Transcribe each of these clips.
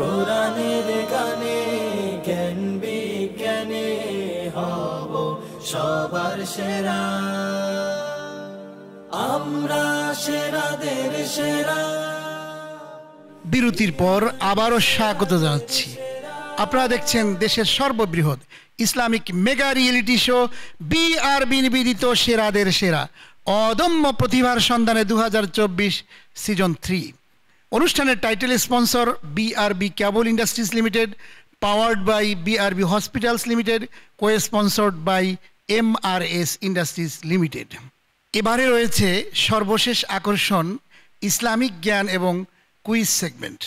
কোরআনের গানে জ্ঞান বিজ্ঞানে হব সবার সেরা আমরা সেরাদের সেরা বিরতির পর আবারও স্বাগত জানাচ্ছি আপনারা দেখছেন দেশের সর্ববৃহৎ ইসলামিক মেগা রিয়েলিটি শো আর নিবেদিত সেরাদের সেরা অদম্য প্রতিভার সন্ধানে দু সিজন থ্রি অনুষ্ঠানের title sponsor BRB cable industries limited powered by BRB hospitals limited co sponsored by MRS industries limited এবারে রয়েছে সর্বশেষ আকর্ষণ ইসলামিক জ্ঞান এবং কুইজ সেগমেন্ট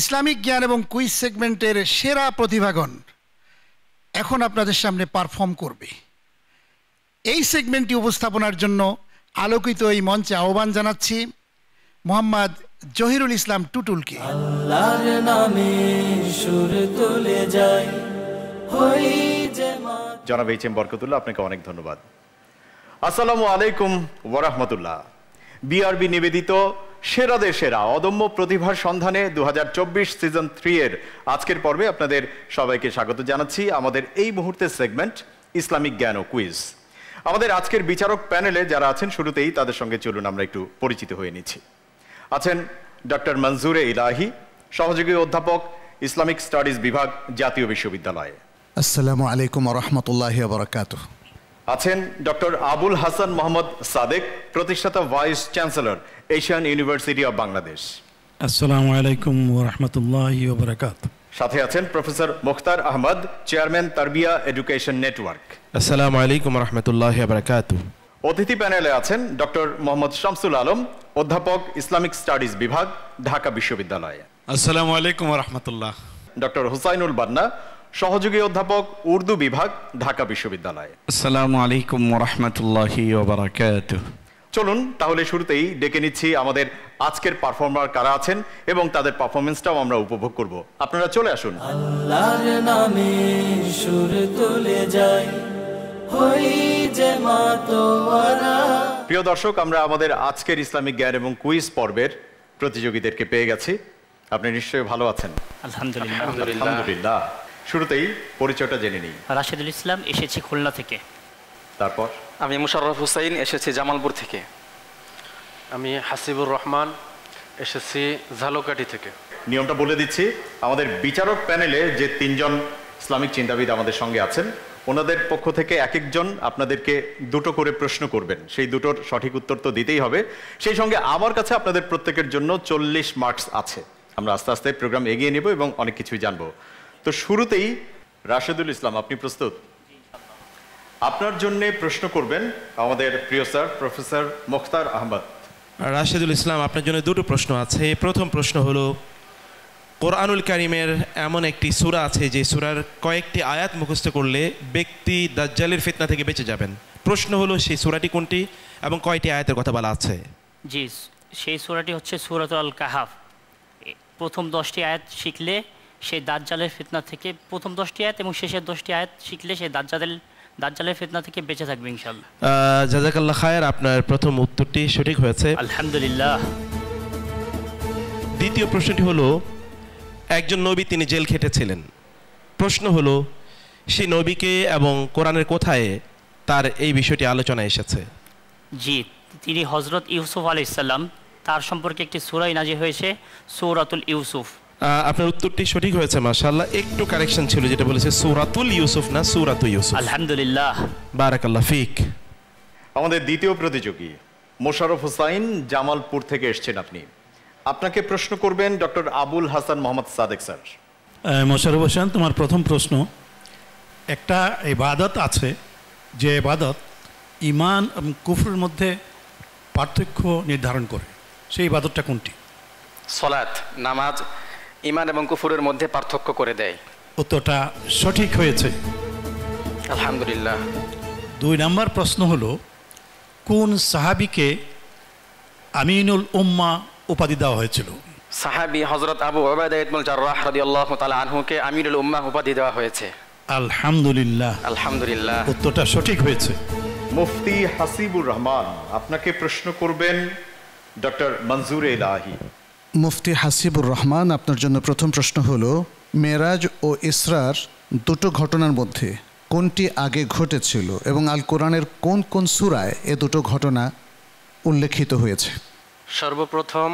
ইসলামিক জ্ঞান এবং কুইজ সেগমেন্টের সেরা প্রতিভাগণ এখন আপনাদের সামনে পারফর্ম করবে এই সেগমেন্টটি উপস্থাপনার জন্য আলোকিত এই মঞ্চে আহ্বান জানাচ্ছি মোহাম্মদ জহিরুল ইসলাম টুটুলকে আল্লাহর নামে জনাব এইচ এম বরকতুল্লাহ আপনাকে অনেক ধন্যবাদ আসসালামু আলাইকুম ওয়ারাহমতুল্লাহ বিআরবি নিবেদিত সেরা দেশেরা অদম্য প্রতিভার সন্ধানে দু সিজন থ্রি এর আজকের পর্বে আপনাদের সবাইকে স্বাগত জানাচ্ছি আমাদের এই মুহূর্তের সেগমেন্ট ইসলামিক জ্ঞান ও কুইজ আমাদের আজকের বিচারক প্যানেলে যারা আছেন শুরুতেই তাদের সঙ্গে চলুন আমরা একটু পরিচিত হয়ে নিচ্ছি আছেন ডক্টর মঞ্জুরে ইলাহি সহযোগী অধ্যাপক ইসলামিক স্টাডিজ বিভাগ জাতীয় বিশ্ববিদ্যালয়ে আসসালামু আলাইকুম রহমতুল্লাহ বরকাত আছেন ডক্টর আবুল হাসান মোহাম্মদ সাদেক প্রতিষ্ঠাতা vice chancellor Asian university of Bangladesh আসসালামু আলাইকুম রহমতুল্লাহ বরাকাত সাথে আছেন professor Mukhtar Ahmad chairman Tarbiya education network আসসালামু আলাইকুম রহমতুল্লাহ বরকাতু অতিথি প্যানেলে আছেন ডক্টর মোহাম্মদ শামসুল আলম অধ্যাপক ইসলামিক স্টাডিজ বিভাগ ঢাকা বিশ্ববিদ্যালয় আসসালামু আলাইকুম রহমতুল্লাহ ডক্টর হুসাইনুল বান্না সহযোগী অধ্যাপক উর্দু বিভাগ ঢাকা বিশ্ববিদ্যালয় আসসালামু আলাইকুম রহমতুল্লাহি চলুন তাহলে শুরুতেই ডেকে নিচ্ছি আমাদের আজকের পারফর্মার কারা আছেন এবং তাদের পারফরমেন্সটাও আমরা উপভোগ করব আপনারা চলে আসুন আল্লাহর নামে সুর তুলে যায় প্রিয় দর্শক আমরা আমাদের আজকের ইসলামিক জ্ঞান এবং কুইজ পর্বের প্রতিযোগীদেরকে পেয়ে গেছি আপনি নিশ্চয়ই ভালো আছেন আলহামদুলিল্লাহ শুরুতেই পরিচয়টা জেনে নিই রাশেদুল ইসলাম এসেছি খুলনা থেকে তারপর আমি মুশারফ হুসাইন এসেছি জামালপুর থেকে আমি হাসিবুর রহমান এসেছি ঝালকাটি থেকে নিয়মটা বলে দিচ্ছি আমাদের বিচারক প্যানেলে যে তিনজন ইসলামিক চিন্তাবিদ আমাদের সঙ্গে আছেন ওনাদের পক্ষ থেকে এক একজন আপনাদেরকে দুটো করে প্রশ্ন করবেন সেই দুটোর সঠিক উত্তর তো দিতেই হবে সেই সঙ্গে আমার কাছে আপনাদের প্রত্যেকের জন্য চল্লিশ মার্কস আছে আমরা আস্তে আস্তে প্রোগ্রাম এগিয়ে নেব এবং অনেক কিছুই জানবো তো শুরুতেই রাশেদুল ইসলাম আপনি প্রস্তুত আপনার জন্য প্রশ্ন করবেন আমাদের প্রিয় স্যার প্রফেসর মুখতার আহমদ রাশেদুল ইসলাম আপনার জন্য দুটো প্রশ্ন আছে প্রথম প্রশ্ন হলো কোরআনুল কারিমের এমন একটি সুরা আছে যে সুরার কয়েকটি আয়াত মুখস্থ করলে ব্যক্তি দাজ্জালের ফিতনা থেকে বেঁচে যাবেন প্রশ্ন হলো সেই সুরাটি কোনটি এবং কয়টি আয়াতের কথা বলা আছে জি সেই সুরাটি হচ্ছে সুরাত আল কাহাফ প্রথম দশটি আয়াত শিখলে সেই দাজ্জালের ফিতনা থেকে প্রথম দশটি আয়াত এবং শেষের দশটি আয়াত শিখলে সেই দাজ্জালের দাজ্জালের ফিতনা থেকে বেঁচে থাকবে ইনশাআল্লাহ জাজাকাল্লাহ খায়ের আপনার প্রথম উত্তরটি সঠিক হয়েছে আলহামদুলিল্লাহ দ্বিতীয় প্রশ্নটি হলো একজন নবী তিনি জেল খেটেছিলেন প্রশ্ন হলো সেই নবীকে এবং কোরআনের কোথায় তার এই বিষয়টি আলোচনা এসেছে জি তিনি হজরত ইউসুফ আলি ইসাল্লাম তার সম্পর্কে একটি সুরাই নাজি হয়েছে সৌরাতুল ইউসুফ আপনার উত্তরটি সঠিক হয়েছে মাশাআল্লাহ একটু কারেকশন ছিল যেটা বলেছে সৌরাতুল ইউসুফ না সৌরাতুল ইউসুফ আলহামদুলিল্লাহ বারাকাল্লাহ ফিক আমাদের দ্বিতীয় প্রতিযোগী মোশারফ হোসাইন জামালপুর থেকে এসেছেন আপনি আপনাকে প্রশ্ন করবেন ডক্টর আবুল হাসান মোহাম্মদ সাদেক স্যার মোশারফ হোসেন তোমার প্রথম প্রশ্ন একটা এবাদত আছে যে এবাদত ইমান কুফরের মধ্যে পার্থক্য নির্ধারণ করে সেই ইবাদতটা কোনটি সলাৎ নামাজ ইমান এবং কুফুরের মধ্যে পার্থক্য করে দেয় উত্তরটা সঠিক হয়েছে আলহামদুলিল্লাহ দুই নম্বর প্রশ্ন হলো কোন সাহাবিকে আমিনুল উম্মা উপাধি দেওয়া হয়েছিল সাহাবি হজরত আবু ওবায়দাইদুল জার্রাহ রাদিয়াল্লাহু তাআলা আনহুকে আমিরুল উম্মাহ উপাধি দেওয়া হয়েছে আলহামদুলিল্লাহ আলহামদুলিল্লাহ উত্তরটা সঠিক হয়েছে মুফতি হাসিবুর রহমান আপনাকে প্রশ্ন করবেন ডক্টর মঞ্জুর এলাহি মুফতি হাসিবুর রহমান আপনার জন্য প্রথম প্রশ্ন হলো মেরাজ ও ইসরার দুটো ঘটনার মধ্যে কোনটি আগে ঘটেছিল এবং আল কোরআনের কোন কোন সুরায় এ দুটো ঘটনা উল্লেখিত হয়েছে সর্বপ্রথম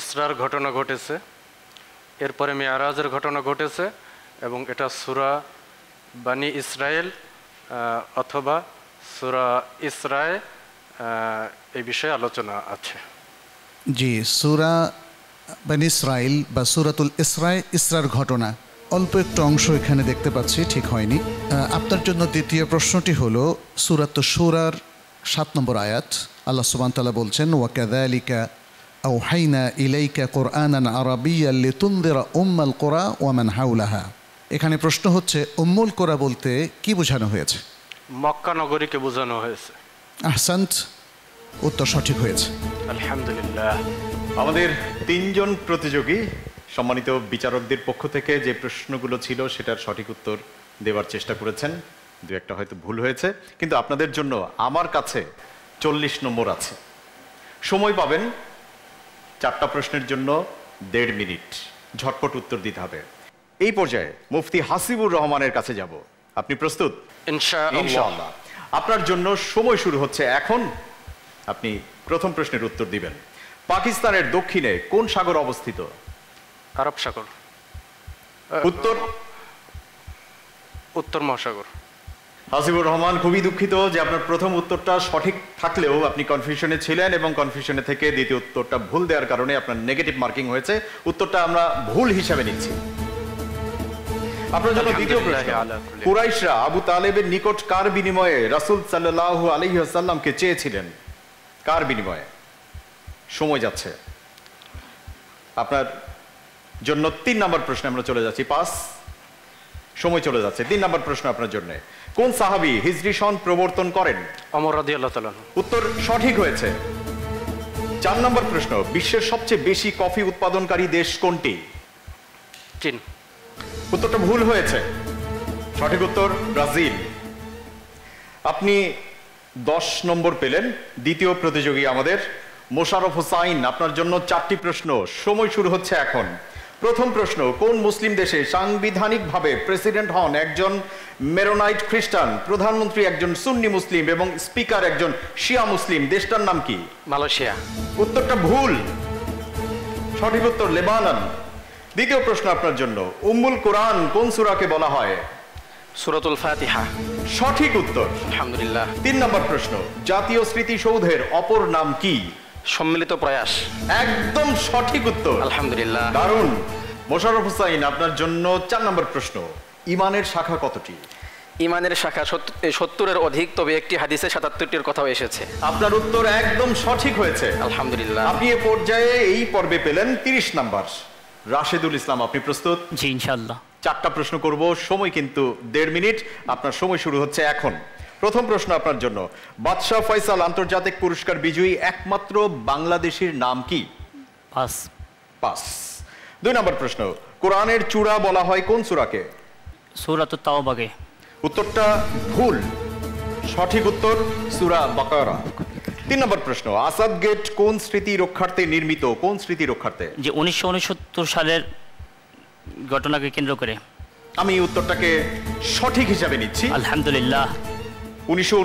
ইসরার ঘটনা ঘটেছে এরপরে মেয়ারাজের ঘটনা ঘটেছে এবং এটা সুরা বানি ইসরায়েল অথবা সুরা ইসরায় এই বিষয়ে আলোচনা আছে জি সুরা বানি ইসরায়েল বা সুরাতুল ইসরায় ইসরার ঘটনা অল্প একটু অংশ এখানে দেখতে পাচ্ছি ঠিক হয়নি আপনার জন্য দ্বিতীয় প্রশ্নটি হল সুরাত সুরার সাত নম্বর আয়াত আল্লাহ তালা বলছেন ও হাইনা ইলাইকা কোরআন আরবিয়া লিতুন্দিরা উম্মাল কোরা ওয়ামান হাউলাহা এখানে প্রশ্ন হচ্ছে উম্মুল কোরা বলতে কি বোঝানো হয়েছে মক্কা নগরীকে বোঝানো হয়েছে আহসান্ত উত্তর সঠিক হয়েছে আলহামদুলিল্লাহ আমাদের তিনজন প্রতিযোগী সম্মানিত বিচারকদের পক্ষ থেকে যে প্রশ্নগুলো ছিল সেটার সঠিক উত্তর দেওয়ার চেষ্টা করেছেন দু একটা হয়তো ভুল হয়েছে কিন্তু আপনাদের জন্য আমার কাছে চল্লিশ নম্বর আছে সময় পাবেন চারটা প্রশ্নের জন্য দেড় মিনিট ঝটপট উত্তর দিতে হবে এই পর্যায়ে মুফতি হাসিবুর রহমানের কাছে যাব আপনি প্রস্তুত আপনার জন্য সময় শুরু হচ্ছে এখন আপনি প্রথম প্রশ্নের উত্তর দিবেন পাকিস্তানের দক্ষিণে কোন সাগর অবস্থিত আরব সাগর উত্তর উত্তর মহাসাগর হাসিবুর রহমান খুবই দুঃখিত যে আপনার প্রথম উত্তরটা সঠিক থাকলেও আপনি কনফিউশনে ছিলেন এবং কনফিউশনে থেকে দ্বিতীয় উত্তরটা ভুল দেওয়ার কারণে আপনার নেগেটিভ মার্কিং হয়েছে উত্তরটা আমরা ভুল হিসাবে নিচ্ছি আপনার জন্য দ্বিতীয় প্রশ্ন কুরাইশরা আবু তালেবের নিকট কার বিনিময়ে রাসুল সাল্লাহ আলহিহাসাল্লামকে চেয়েছিলেন কার বিনিময়ে সময় যাচ্ছে আপনার জন্য তিন নাম্বার প্রশ্নে আমরা চলে যাচ্ছি পাস সময় চলে যাচ্ছে তিন নম্বর প্রশ্ন আপনার জন্য কোন সাহাবি হিজরি সন প্রবর্তন করেন অমর রাজি আল্লাহ উত্তর সঠিক হয়েছে চার নম্বর প্রশ্ন বিশ্বের সবচেয়ে বেশি কফি উৎপাদনকারী দেশ কোনটি চীন উত্তরটা ভুল হয়েছে সঠিক উত্তর ব্রাজিল আপনি দশ নম্বর পেলেন দ্বিতীয় প্রতিযোগী আমাদের মোশারফ হোসাইন আপনার জন্য চারটি প্রশ্ন সময় শুরু হচ্ছে এখন প্রথম প্রশ্ন কোন মুসলিম দেশে সাংবিধানিকভাবে প্রেসিডেন্ট হন একজন মেরোনাইট খ্রিস্টান প্রধানমন্ত্রী একজন সুন্নি মুসলিম এবং স্পিকার একজন শিয়া মুসলিম দেশটার নাম কি মালয়েশিয়া উত্তরটা ভুল সঠিক উত্তর লেবানন দ্বিতীয় প্রশ্ন আপনার জন্য উম্মুল কোরআন কোন সুরাকে বলা হয় সুরতুল ফাতিহা সঠিক উত্তর আলহামদুলিল্লাহ তিন নম্বর প্রশ্ন জাতীয় স্মৃতিসৌধের অপর নাম কি সম্মিলিত প্রয়াস একদম সঠিক উত্তর আলহামদুলিল্লাহ দারুন মোশারফ হুসাইন আপনার জন্য চার নম্বর প্রশ্ন ইমানের শাখা কতটি ইমানের শাখা সত্তরের অধিক তবে একটি হাদিসে সাতাত্তরটির কথাও এসেছে আপনার উত্তর একদম সঠিক হয়েছে আলহামদুলিল্লাহ আপনি এ পর্যায়ে এই পর্বে পেলেন তিরিশ নাম্বার রাশেদুল ইসলাম আপনি প্রস্তুত জি ইনশাল্লাহ চারটা প্রশ্ন করব সময় কিন্তু দেড় মিনিট আপনার সময় শুরু হচ্ছে এখন প্রথম প্রশ্ন আপনার জন্য বাদশাহ ফয়সাল আন্তর্জাতিক পুরস্কার বিজয়ী একমাত্র বাংলাদেশের নাম কি পাস পাস দুই নম্বর প্রশ্ন কোরআনের চূড়া বলা হয় কোন সুরাকে তাও তাওবাগে উত্তরটা ভুল সঠিক উত্তর সুরা বাকারা তিন নম্বর প্রশ্ন আসাদ গেট কোন স্মৃতি রক্ষার্থে নির্মিত কোন স্মৃতি রক্ষার্থে যে উনিশশো সালের ঘটনাকে কেন্দ্র করে আমি উত্তরটাকে সঠিক হিসাবে নিচ্ছি আলহামদুলিল্লাহ উনিশশো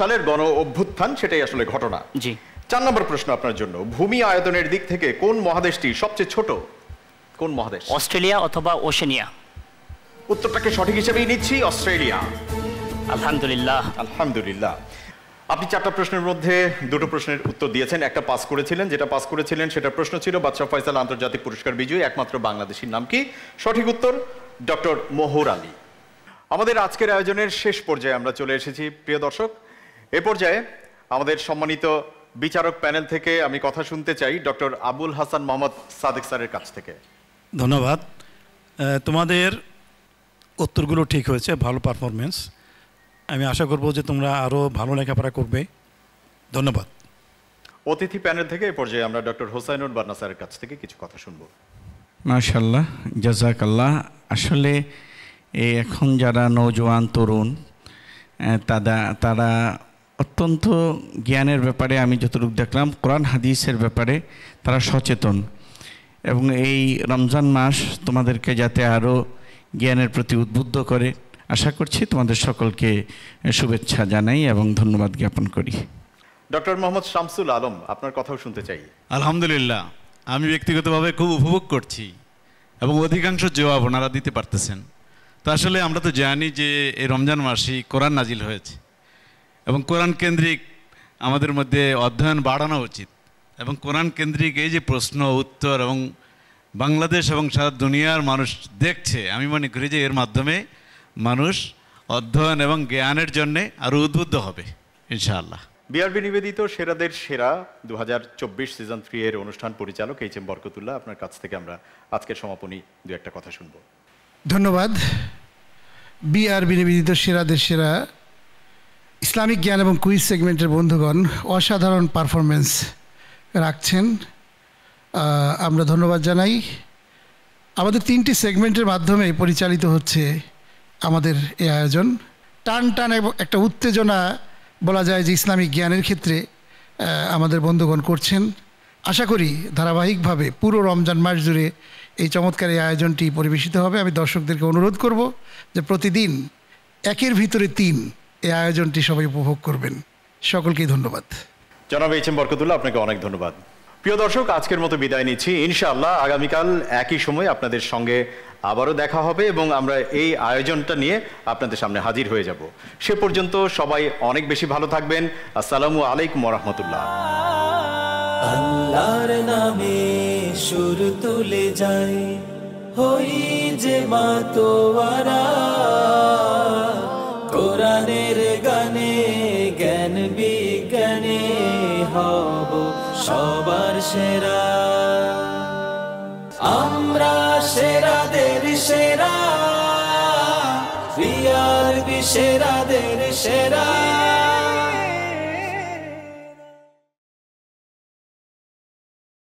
সালের গণ অভ্যুত্থান সেটাই আসলে ঘটনা জি চার নম্বর প্রশ্ন আপনার জন্য ভূমি আয়তনের দিক থেকে কোন মহাদেশটি সবচেয়ে ছোট কোন মহাদেশ অস্ট্রেলিয়া অথবা ওশেনিয়া উত্তরটাকে সঠিক হিসেবেই নিচ্ছি অস্ট্রেলিয়া আলহামদুলিল্লাহ আলহামদুলিল্লাহ আপনি চারটা প্রশ্নের মধ্যে দুটো প্রশ্নের উত্তর দিয়েছেন একটা পাস করেছিলেন যেটা পাস করেছিলেন সেটা প্রশ্ন ছিল বাদশাহ ফয়সাল আন্তর্জাতিক পুরস্কার বিজয়ী একমাত্র বাংলাদেশের নাম কি সঠিক উত্তর ডক্টর মোহর আলী আমাদের আজকের আয়োজনের শেষ পর্যায়ে আমরা চলে এসেছি প্রিয় দর্শক এ পর্যায়ে আমাদের সম্মানিত বিচারক প্যানেল থেকে আমি কথা শুনতে চাই ডক্টর আবুল হাসান মোহাম্মদ সাদেক স্যারের কাছ থেকে ধন্যবাদ তোমাদের উত্তরগুলো ঠিক হয়েছে ভালো পারফরমেন্স আমি আশা করব যে তোমরা আরও ভালো লেখাপড়া করবে ধন্যবাদ অতিথি প্যানেল থেকে এ পর্যায়ে আমরা ডক্টর হোসাইনুর বান্না স্যারের কাছ থেকে কিছু কথা শুনব মার্শাল্লাহ জাজাকাল্লাহ আসলে এখন যারা নৌজোয়ান তরুণ তারা তারা অত্যন্ত জ্ঞানের ব্যাপারে আমি যতটুকু দেখলাম কোরআন হাদিসের ব্যাপারে তারা সচেতন এবং এই রমজান মাস তোমাদেরকে যাতে আরও জ্ঞানের প্রতি উদ্বুদ্ধ করে আশা করছি তোমাদের সকলকে শুভেচ্ছা জানাই এবং ধন্যবাদ জ্ঞাপন করি ডক্টর মোহাম্মদ শামসুল আলম আপনার কথাও শুনতে চাই আলহামদুলিল্লাহ আমি ব্যক্তিগতভাবে খুব উপভোগ করছি এবং অধিকাংশ জবাব ওনারা দিতে পারতেছেন তো আসলে আমরা তো জানি যে এই রমজান মাসেই কোরআন নাজিল হয়েছে এবং কোরআন কেন্দ্রিক আমাদের মধ্যে অধ্যয়ন বাড়ানো উচিত এবং কোরআন কেন্দ্রিক এই যে প্রশ্ন উত্তর এবং বাংলাদেশ এবং সারা দুনিয়ার মানুষ দেখছে আমি মনে করি যে এর মাধ্যমে মানুষ অধ্যয়ন এবং জ্ঞানের জন্যে আরও উদ্বুদ্ধ হবে ইনশাআল্লাহ বিআরবি নিবেদিত সেরাদের সেরা দু সিজন থ্রি এর অনুষ্ঠান পরিচালক এইচ এম বরকতুল্লাহ আপনার কাছ থেকে আমরা আজকে সমাপনী দু একটা কথা শুনবো ধন্যবাদ বি আর বিনিবেদিত সেরাদের সেরা ইসলামিক জ্ঞান এবং কুইজ সেগমেন্টের বন্ধুগণ অসাধারণ পারফরমেন্স রাখছেন আমরা ধন্যবাদ জানাই আমাদের তিনটি সেগমেন্টের মাধ্যমে পরিচালিত হচ্ছে আমাদের এই আয়োজন টান টান একটা উত্তেজনা বলা যায় যে ইসলামিক জ্ঞানের ক্ষেত্রে আমাদের বন্ধুগণ করছেন আশা করি ধারাবাহিকভাবে পুরো রমজান মাস জুড়ে এই চমৎকার এই আয়োজনটি পরিবেশিত হবে আমি দর্শকদেরকে অনুরোধ করব যে প্রতিদিন একের ভিতরে তিন এই আয়োজনটি সবাই উপভোগ করবেন সকলকেই ধন্যবাদ জনাব এইচ এম বরকতুল্লাহ আপনাকে অনেক ধন্যবাদ প্রিয় দর্শক আজকের মতো বিদায় নিচ্ছি ইনশাআল্লাহ আগামীকাল একই সময় আপনাদের সঙ্গে আবারও দেখা হবে এবং আমরা এই আয়োজনটা নিয়ে আপনাদের সামনে হাজির হয়ে যাব সে পর্যন্ত সবাই অনেক বেশি ভালো থাকবেন আসসালামু আলাইকুম রহমতুল্লাহ আল্লাহর নামে সুর তুলে যাই হই যে মা তোয়ারা কোরআনের গানে জ্ঞান বিজ্ঞানে হব সবার সেরা আমরা সেরাদের সেরা প্রিয়ার বিশেরাদের সেরা